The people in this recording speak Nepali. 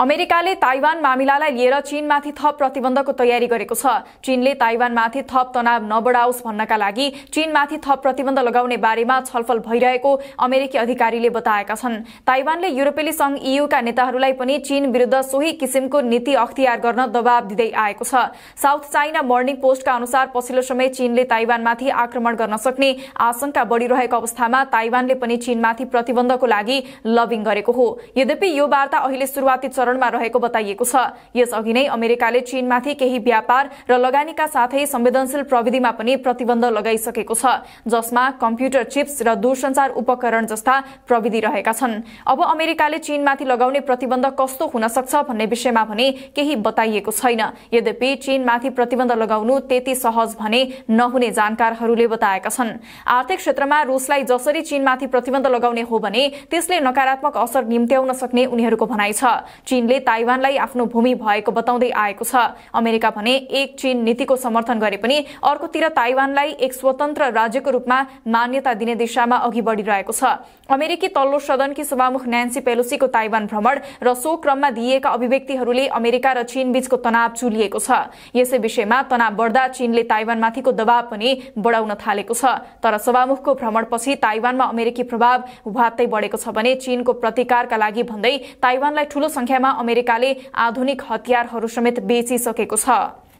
अमेरिकाले ताइवान मामिलालाई लिएर चीनमाथि थप प्रतिबन्धको तयारी गरेको छ चीनले ताइवानमाथि थप तनाव नबढाओस् भन्नका लागि चीनमाथि थप प्रतिबन्ध लगाउने बारेमा छलफल भइरहेको अमेरिकी अधिकारीले बताएका छन् ताइवानले युरोपेली संघ ईयूका नेताहरूलाई पनि चीन विरूद्ध सोही किसिमको नीति अख्तियार गर्न दबाव दिँदै आएको छ साउथ चाइना मर्निङ पोस्टका अनुसार पछिल्लो समय चीनले ताइवानमाथि आक्रमण गर्न सक्ने आशंका बढ़िरहेको अवस्थामा ताइवानले पनि चीनमाथि प्रतिबन्धको लागि लबिङ गरेको हो यद्यपि यो वार्ता अहिले सुरुवाती चरणमा रहेको बताइएको छ यसअघि नै अमेरिकाले चीनमाथि केही व्यापार र लगानीका साथै संवेदनशील प्रविधिमा पनि प्रतिबन्ध लगाइसकेको छ जसमा कम्प्युटर चिप्स र दूरसञ्चार उपकरण जस्ता प्रविधि रहेका छन् अब अमेरिकाले चीनमाथि लगाउने प्रतिबन्ध कस्तो हुन सक्छ भन्ने विषयमा भने केही बताइएको छैन यद्यपि चीनमाथि प्रतिबन्ध लगाउनु त्यति सहज भने नहुने जानकारहरूले बताएका छन् आर्थिक क्षेत्रमा रूसलाई जसरी चीनमाथि प्रतिबन्ध लगाउने हो भने त्यसले नकारात्मक असर निम्त्याउन सक्ने उनीहरूको भनाइ छ चीनले ताइवानलाई आफ्नो भूमि भएको बताउँदै आएको छ अमेरिका भने एक चीन नीतिको समर्थन गरे पनि अर्कोतिर ताइवानलाई एक स्वतन्त्र राज्यको रूपमा मान्यता दिने दिशामा अघि बढिरहेको छ अमेरिकी तल्लो सदनकी सभामुख न्यान्सी पेलोसीको ताइवान भ्रमण र सो क्रममा दिइएका अभिव्यक्तिहरूले अमेरिका र चीन बीचको तनाव चुलिएको छ यसै विषयमा तनाव बढ्दा चीनले ताइवानमाथिको दबाव पनि बढाउन थालेको छ तर सभामुखको भ्रमणपछि ताइवानमा अमेरिकी प्रभाव उभातै बढेको छ भने चीनको प्रतिकारका लागि भन्दै ताइवानलाई ठूलो संख्यामा अमेरिकाले आधुनिक हतियारहरू समेत बेचिसकेको छ